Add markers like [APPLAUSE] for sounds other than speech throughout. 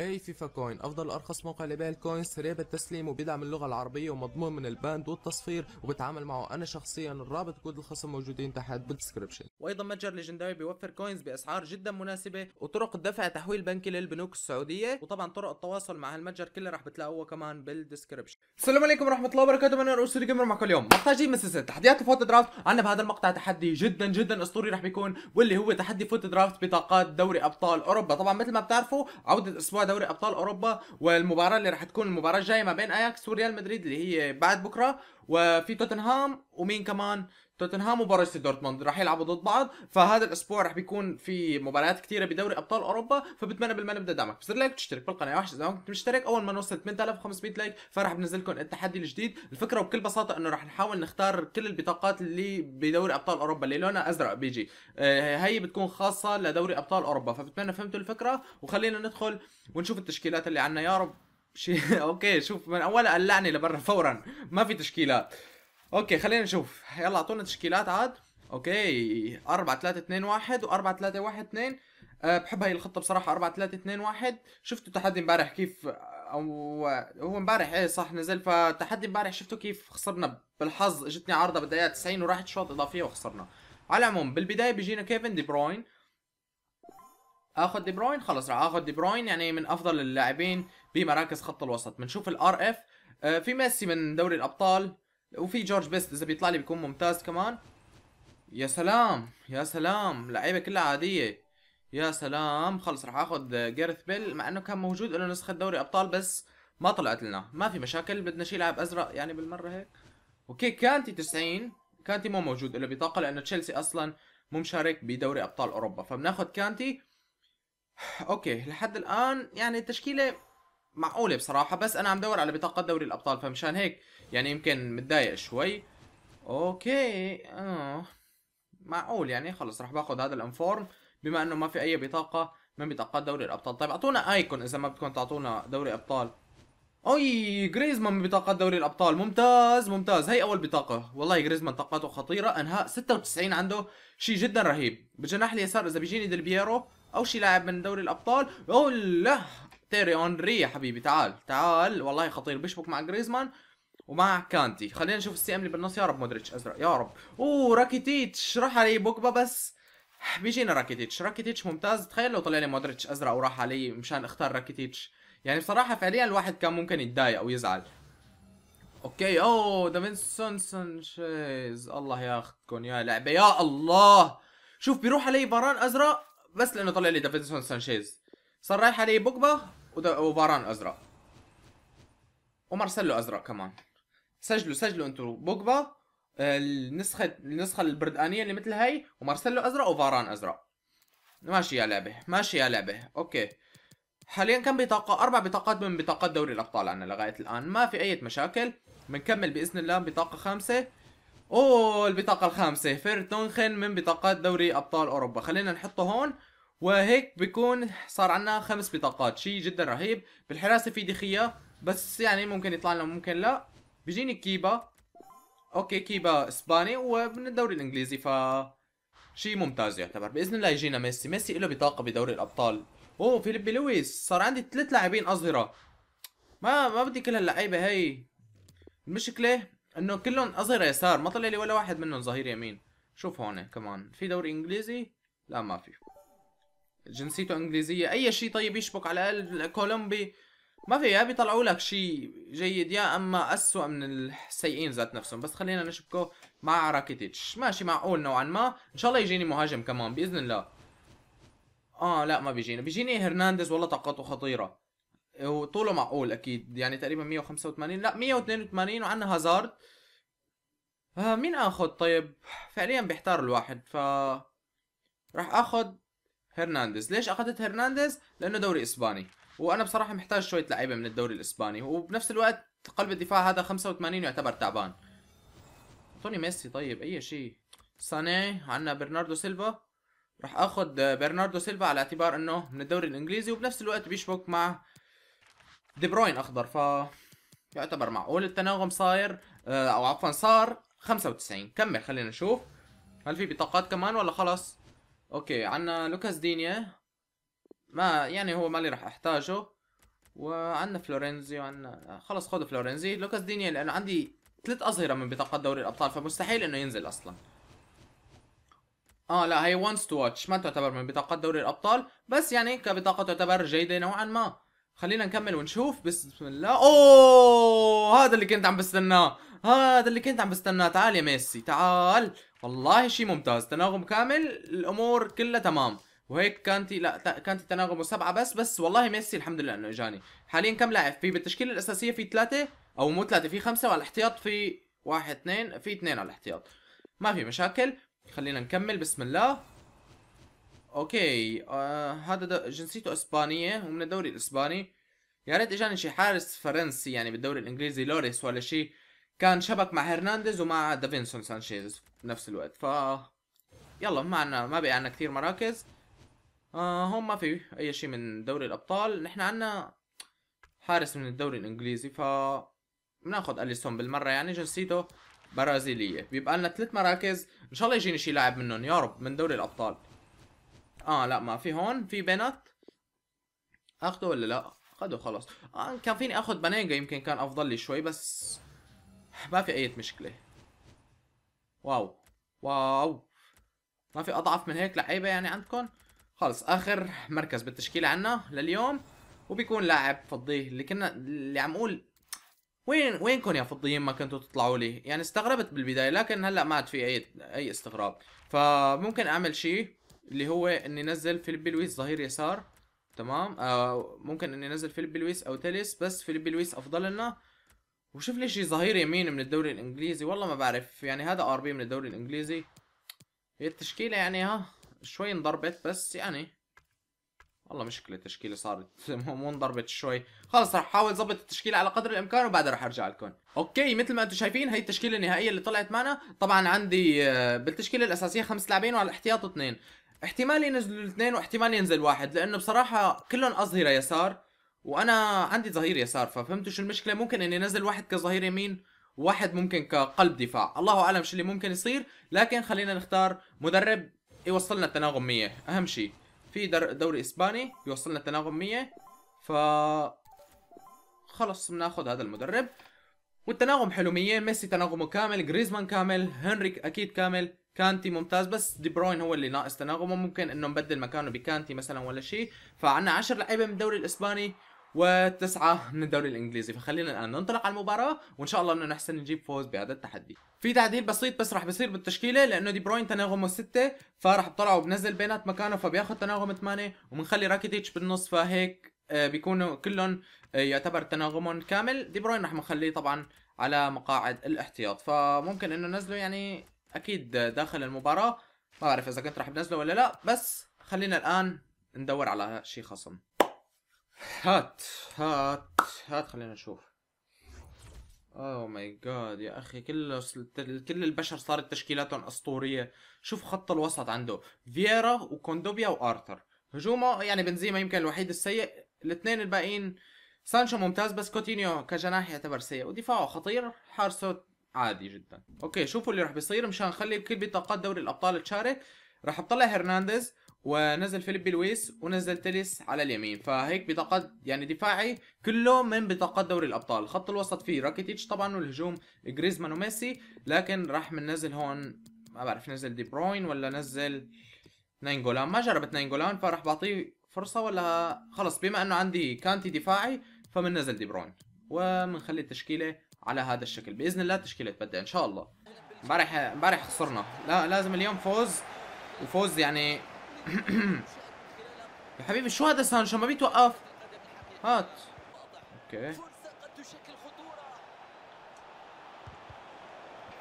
اي فيفا كوين افضل ارخص موقع لبيع الكوينز سريع بالتسليم وبيدعم اللغه العربيه ومضمون من الباند والتصفير وبتعامل معه انا شخصيا الرابط كود الخصم موجودين تحت بالدسكربشن وايضا متجر ليجندري بيوفر كوينز باسعار جدا مناسبه وطرق الدفع تحويل بنكي للبنوك السعوديه وطبعا طرق التواصل مع هالمتجر كله راح بتلاقوها كمان بالدسكربشن السلام عليكم ورحمه الله وبركاته انا رؤوس جيمر معكم اليوم محتاجين من سلسله تحديات فوت درافت عندنا بهذا المقطع تحدي جدا جدا اسطوري راح بيكون واللي هو تحدي فوت درافت بطاقات دوري ابطال اوروبا طبعا مثل ما بتعرفوا عوده اسبوع دوري ابطال اوروبا والمباراه اللي راح تكون المباراه الجايه ما بين اياكس وريال مدريد اللي هي بعد بكره وفي توتنهام ومين كمان توتنهام وبروسيا دورتموند راح يلعبوا ضد بعض فهذا الاسبوع راح بيكون في مباريات كثيره بدوري ابطال اوروبا فبتمنى بالما نبدا دعمك بصير لايك تشترك بالقناه وحش اذا كنت مشترك اول ما نوصل 8500 لايك فراح بنزل لكم التحدي الجديد الفكره بكل بساطه انه راح نحاول نختار كل البطاقات اللي بدوري ابطال اوروبا اللي لونها ازرق بيجي آه، هي بتكون خاصه لدوري ابطال اوروبا فبتمنى فهمتوا الفكره وخلينا ندخل ونشوف التشكيلات اللي عندنا يا رب [LAUGHS] شي اوكي شوف من اولها قلعني لبرا فورا ما في تشكيلات اوكي خلينا نشوف يلا اعطونا تشكيلات عاد اوكي 4 3 2 1 و4 3 1 2 أه بحب هاي الخطه بصراحه 4 3 2 1 شفتوا تحدي امبارح كيف او هو امبارح ايه صح نزل فتحدي امبارح شفتوا كيف خسرنا بالحظ اجتني عارضه بالدقيقه 90 وراحت شوط اضافيه وخسرنا على العموم بالبدايه بيجينا كيفن دي بروين اخذ دي بروين خلص راح اخذ دي بروين يعني من افضل اللاعبين بمراكز خط الوسط بنشوف الار اف أه في ميسي من دوري الابطال وفي جورج بيست اذا بيطلع لي بيكون ممتاز كمان يا سلام يا سلام لعيبه كلها عاديه يا سلام خلص راح اخذ جيرث بيل مع انه كان موجود له نسخه دوري ابطال بس ما طلعت لنا ما في مشاكل بدنا شيء لاعب ازرق يعني بالمره هيك اوكي كانتي 90 كانتي مو موجود له بطاقه لانه تشيلسي اصلا مو مشارك بدوري ابطال اوروبا فبناخذ كانتي [SIGHS] اوكي لحد الان يعني التشكيله معقوله بصراحه بس انا عم دور على بطاقه دوري الابطال فمشان هيك يعني يمكن متضايق شوي اوكي اه معقول يعني خلص رح باخذ هذا الانفورم بما انه ما في اي بطاقه من بطاقات دوري الابطال طيب اعطونا ايكون اذا ما بدكم تعطونا دوري ابطال اوي جريزمان من بطاقات دوري الابطال ممتاز ممتاز هي اول بطاقه والله جريزمان طاقاته خطيره انهاء 96 عنده شيء جدا رهيب بالجناح اليسار اذا بيجيني ديل بييرو او شيء لاعب من دوري الابطال اوه لا تيري اونري يا حبيبي تعال تعال والله خطير بشبك مع جريزمان ومع كانتي خلينا نشوف السي ام اللي بالنص يا رب مودريتش ازرق يا رب اوه راكيتيتش راح علي بوجبا بس بيجينا راكيتيتش راكيتيتش ممتاز تخيل لو طلع لي مودريتش ازرق وراح علي مشان اختار راكيتيتش يعني بصراحه فعليا الواحد كان ممكن يتضايق او يزعل اوكي اوه دافينسون سانشيز الله ياخذكم يا لعبه يا الله شوف بيروح علي باران ازرق بس لانه طلع لي دافينسون سانشيز صار رايح علي بوجبا وباران ازرق ومارسيلو ازرق كمان سجلوا سجلوا انتوا بوجبا آه، النسخه النسخه البردانية اللي مثل هي ومارسيلو ازرق وفاران ازرق ماشي يا لعبه ماشي يا لعبه اوكي حاليا كم بطاقه اربع بطاقات من بطاقات دوري الابطال عنا لغايه الان ما في اي مشاكل بنكمل باذن الله بطاقه خامسه اوه البطاقة الخامسة فيرتونخن من بطاقات دوري ابطال اوروبا خلينا نحطه هون وهيك بيكون صار عنا خمس بطاقات شيء جدا رهيب بالحراسة في دخية بس يعني ممكن يطلع لنا ممكن لا بيجيني كيبا اوكي كيبا اسباني ومن الدوري الانجليزي ف شيء ممتاز يعتبر باذن الله يجينا ميسي ميسي له بطاقه بدوري الابطال اوه فيليب لويس صار عندي ثلاث لاعبين اظهره ما ما بدي كل هاللعيبه هي المشكله انه كلهم اظهره يسار ما طلع لي ولا واحد منهم ظهير يمين شوف هون كمان في دوري انجليزي لا ما في جنسيته انجليزيه اي شيء طيب يشبك على الاقل كولومبي ما في يا بيطلعوا لك شيء جيد يا اما اسوء من السيئين ذات نفسهم بس خلينا نشبكه مع راكيتيتش ماشي معقول نوعا ما ان شاء الله يجيني مهاجم كمان باذن الله اه لا ما بيجينا بيجيني هرنانديز والله طاقته خطيره وطوله معقول اكيد يعني تقريبا 185 لا 182 وعندنا هازارد آه مين اخذ طيب فعليا بيحتار الواحد ف راح اخذ هرنانديز ليش اخذت هرنانديز لانه دوري اسباني وانا بصراحه محتاج شويه لعيبه من الدوري الاسباني وبنفس الوقت قلب الدفاع هذا 85 يعتبر تعبان اعطوني ميسي طيب اي شيء ساني عندنا برناردو سيلفا راح اخذ برناردو سيلفا على اعتبار انه من الدوري الانجليزي وبنفس الوقت بيشبك مع دي بروين اخضر ف يعتبر معقول التناغم صاير آه، او عفوا صار 95 كمل خلينا نشوف هل في بطاقات كمان ولا خلص اوكي عندنا لوكاس دينيا ما يعني هو ما اللي راح احتاجه وعندنا فلورنزي وعندنا خلص خذ فلورنزي لوكاس دينيا لانه عندي ثلاث اظهره من بطاقات دوري الابطال فمستحيل انه ينزل اصلا اه لا هي وانس تو واتش ما تعتبر من بطاقات دوري الابطال بس يعني كبطاقه تعتبر جيده نوعا ما خلينا نكمل ونشوف بسم الله اوه هذا اللي كنت عم بستناه هذا اللي كنت عم بستناه تعال يا ميسي تعال والله شيء ممتاز تناغم كامل الامور كلها تمام وهيك كانتي لا كانتي تناغمه سبعه بس بس والله ميسي الحمد لله انه اجاني حاليا كم لاعب في بالتشكيله الاساسيه في ثلاثه او مو ثلاثه في خمسه وعلى الاحتياط في واحد اثنين في اثنين على الاحتياط ما في مشاكل خلينا نكمل بسم الله اوكي آه هذا جنسيته اسبانيه ومن الدوري الاسباني يا ريت اجاني شي حارس فرنسي يعني بالدوري الانجليزي لوريس ولا شي كان شبك مع هرنانديز ومع دافينسون سانشيز بنفس الوقت ف يلا ما عنا ما بقي عنا كثير مراكز آه هون ما في اي شيء من دوري الابطال نحن عنا حارس من الدوري الانجليزي ف بناخذ اليسون بالمره يعني جنسيته برازيليه بيبقى لنا ثلاث مراكز ان شاء الله يجيني شيء لاعب منهم يا رب من دوري الابطال اه لا ما في هون في بنات اخده ولا لا اخده خلص آه كان فيني اخذ بانينجا يمكن كان افضل لي شوي بس ما في اي مشكله واو واو ما في اضعف من هيك لعيبه يعني عندكم خلص اخر مركز بالتشكيله عنا لليوم وبيكون لاعب فضي اللي كنا اللي عم اقول وين وينكم يا فضيين ما كنتوا تطلعوا لي يعني استغربت بالبدايه لكن هلا ما عاد في اي اي استغراب فممكن اعمل شيء اللي هو اني نزل فيليب لويس ظهير يسار تمام آه ممكن اني نزل فيليب لويس او تيليس بس فيليب لويس افضل لنا وشوف لي شيء ظهير يمين من الدوري الانجليزي والله ما بعرف يعني هذا ار بي من الدوري الانجليزي هي التشكيله يعني ها شوي انضربت بس يعني والله مشكلة تشكيلة صارت [LAUGHS] مو انضربت شوي خلص رح احاول ظبط التشكيلة على قدر الامكان وبعدها رح ارجع لكم اوكي مثل ما انتم شايفين هي التشكيلة النهائية اللي طلعت معنا طبعا عندي آه، بالتشكيلة الاساسية خمس لاعبين وعلى الاحتياط اثنين احتمال ينزلوا الاثنين واحتمال ينزل واحد لانه بصراحة كلهم اظهرة يسار وانا عندي ظهير يسار ففهمتوا شو المشكلة ممكن اني انزل واحد كظهير يمين واحد ممكن كقلب دفاع الله اعلم شو اللي ممكن يصير لكن خلينا نختار مدرب يوصلنا التناغم 100 اهم شيء في دوري اسباني يوصلنا التناغم 100 ف خلص بناخذ هذا المدرب والتناغم حلو 100 ميسي تناغمه كامل جريزمان كامل هنريك اكيد كامل كانتي ممتاز بس دي بروين هو اللي ناقص تناغمه ممكن انه نبدل مكانه بكانتي مثلا ولا شيء فعنا 10 لعيبه من الدوري الاسباني وتسعة من الدوري الانجليزي فخلينا الان ننطلق على المباراه وان شاء الله انه نحسن نجيب فوز بهذا التحدي في تعديل بسيط بس راح بيصير بالتشكيله لانه دي بروين تناغمه 6 فراح بطلعه وبنزل بينات مكانه فبياخذ تناغم 8 وبنخلي راكيتيتش بالنص فهيك آه، بيكونوا كلهم آه، يعتبر تناغمهم كامل دي بروين راح نخليه طبعا على مقاعد الاحتياط فممكن انه نزله يعني اكيد داخل المباراه ما بعرف اذا كنت راح بنزله ولا لا بس خلينا الان ندور على شي خصم هات هات هات خلينا نشوف اوه ماي جاد يا اخي كل كل البشر صارت تشكيلاتهم اسطوريه شوف خط الوسط عنده فييرا وكوندوبيا وارثر هجومه يعني بنزيما يمكن الوحيد السيء الاثنين الباقيين سانشو ممتاز بس كوتينيو كجناح يعتبر سيء ودفاعه خطير حارسه عادي جدا اوكي شوفوا اللي راح بيصير مشان نخلي كل بطاقات دوري الابطال تشارك راح اطلع هرنانديز ونزل فيليب لويس ونزل تيليس على اليمين فهيك بطاقات يعني دفاعي كله من بطاقات دوري الابطال خط الوسط فيه راكيتيتش طبعا والهجوم جريزمان وميسي لكن راح مننزل هون ما بعرف نزل دي بروين ولا نزل ناينجولان ما جربت ناينجولان فراح بعطيه فرصه ولا خلص بما انه عندي كانتي دفاعي فمننزل دي بروين ومنخلي التشكيله على هذا الشكل باذن الله التشكيله تبدأ ان شاء الله امبارح امبارح خسرنا لا لازم اليوم فوز وفوز يعني يا حبيبي شو هذا سانشو ما بيتوقف هات اوكي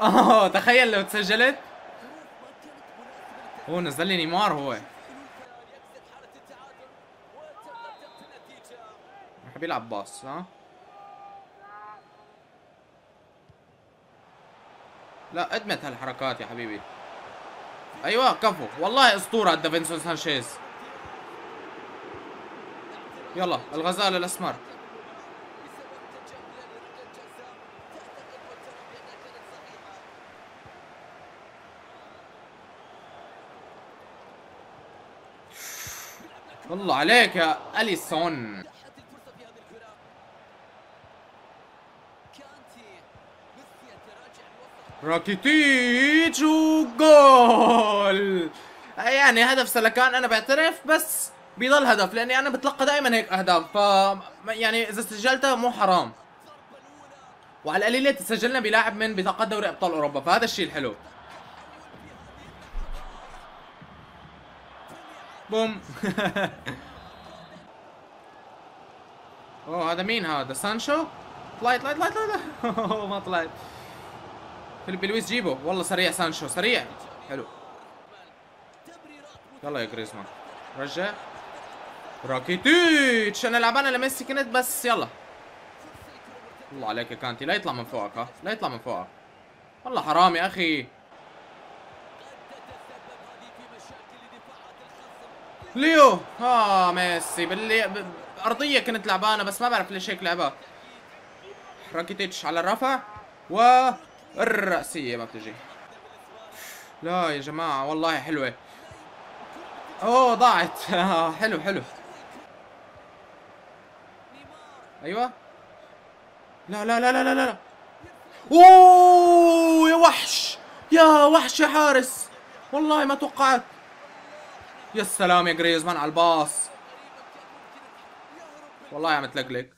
اه تخيل لو تسجلت هو نزل لي نيمار هو رح بيلعب باص ها لا ادمت هالحركات يا حبيبي ايوه كفو والله اسطوره دافينسون سانشيز يلا الغزاله الاسمر الله عليك يا اليسون راكيتيتش وجول يعني هدف سلكان انا بعترف بس بيضل هدف لاني انا بتلقى دائما هيك اهداف ف يعني اذا سجلتها مو حرام وعلى القليله تسجلنا بلاعب من بطاقه دوري ابطال اوروبا فهذا الشيء الحلو بوم [LAUGHS] اوه هذا مين هذا سانشو طلعت طلعت طلعت طلعت [LAUGHS] ما طلعت فيليب لويس جيبه والله سريع سانشو سريع حلو يلا يا جريزمان رجع راكيتيتش انا لعبانه لميسي كنت بس يلا الله عليك يا كانتي لا يطلع من فوقك ها لا يطلع من فوقك والله حرام يا اخي ليو اه ميسي باللي ارضيه كنت لعبانه بس ما بعرف ليش هيك لعبها راكيتيتش على الرفع و الرأسية ما بتجي لا يا جماعة والله حلوة اوه ضاعت [LAUGHS] حلو حلو ايوه لا لا لا لا لا لا اوه يا وحش يا وحش يا حارس والله ما توقعت يا سلام يا جريزمان على الباص والله عم تلقلق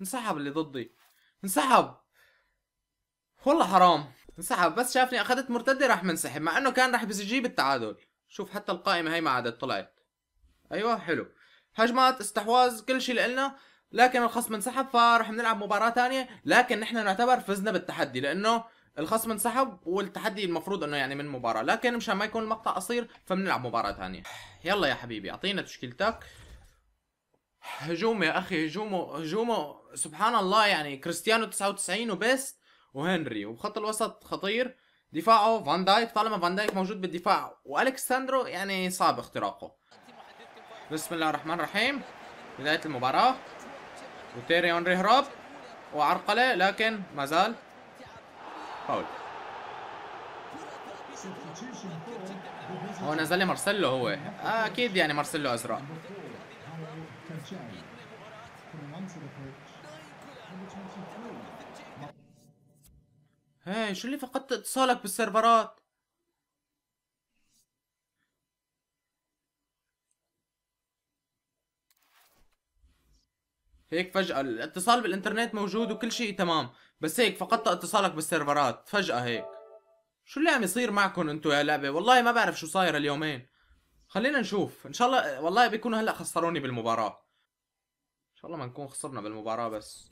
انسحب اللي ضدي انسحب والله حرام انسحب بس شافني اخذت مرتده راح منسحب مع انه كان راح يجيب التعادل شوف حتى القائمه هي ما عادت طلعت ايوه حلو هجمات استحواذ كل شيء لنا لكن الخصم انسحب فراح نلعب مباراه ثانيه لكن نحن نعتبر فزنا بالتحدي لانه الخصم انسحب والتحدي المفروض انه يعني من مباراه لكن مشان ما يكون المقطع قصير فبنلعب مباراه ثانيه يلا يا حبيبي اعطينا تشكيلتك هجوم يا اخي هجومه هجومه سبحان الله يعني كريستيانو 99 وبس وهنري وخط الوسط خطير دفاعه فان دايك طالما فان دايك موجود بالدفاع والكساندرو يعني صعب اختراقه بسم الله الرحمن الرحيم بدايه المباراه وتيري اونري هرب وعرقله لكن ما زال فاول هو نزل لي مارسيلو هو اكيد يعني مارسيلو ازرق هاي شو اللي فقدت اتصالك بالسيرفرات؟ هيك فجأة الاتصال بالانترنت موجود وكل شيء تمام بس هيك فقدت اتصالك بالسيرفرات فجأة هيك شو اللي عم يصير معكم انتم يا لعبة والله ما بعرف شو صاير اليومين خلينا نشوف ان شاء الله والله بيكونوا هلا خسروني بالمباراة ان شاء الله ما نكون خسرنا بالمباراة بس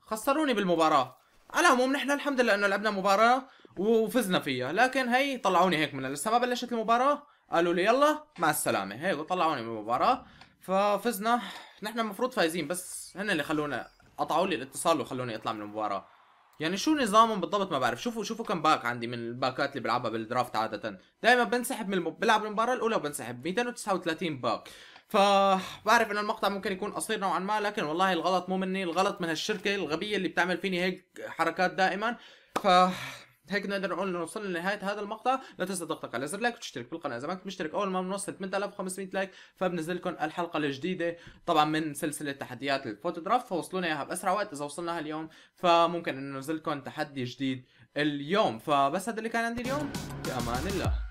خسروني بالمباراة على العموم نحن الحمد لله انه لعبنا مباراه وفزنا فيها لكن هي طلعوني هيك من لسه ما بلشت المباراه قالوا لي يلا مع السلامه هيك طلعوني من المباراه ففزنا نحن المفروض فايزين بس هن اللي خلونا قطعوا لي الاتصال وخلوني اطلع من المباراه يعني شو نظامهم بالضبط ما بعرف شوفوا شوفوا كم باك عندي من الباكات اللي بلعبها بالدرافت عاده دائما بنسحب من الم... بلعب المباراه الاولى وبنسحب 239 باك فبعرف ان المقطع ممكن يكون قصير نوعا ما لكن والله الغلط مو مني الغلط من هالشركه الغبيه اللي بتعمل فيني هيك حركات دائما ف هيك نقدر نقول انه وصلنا لنهايه هذا المقطع لا تنسى تضغط على زر لايك وتشترك في القناه اذا ما كنت مشترك اول ما بنوصل 8500 لايك فبنزل لكم الحلقه الجديده طبعا من سلسله تحديات الفوتوغراف فوصلونا اياها باسرع وقت اذا وصلناها اليوم فممكن انه ننزل لكم تحدي جديد اليوم فبس هذا اللي كان عندي اليوم بامان الله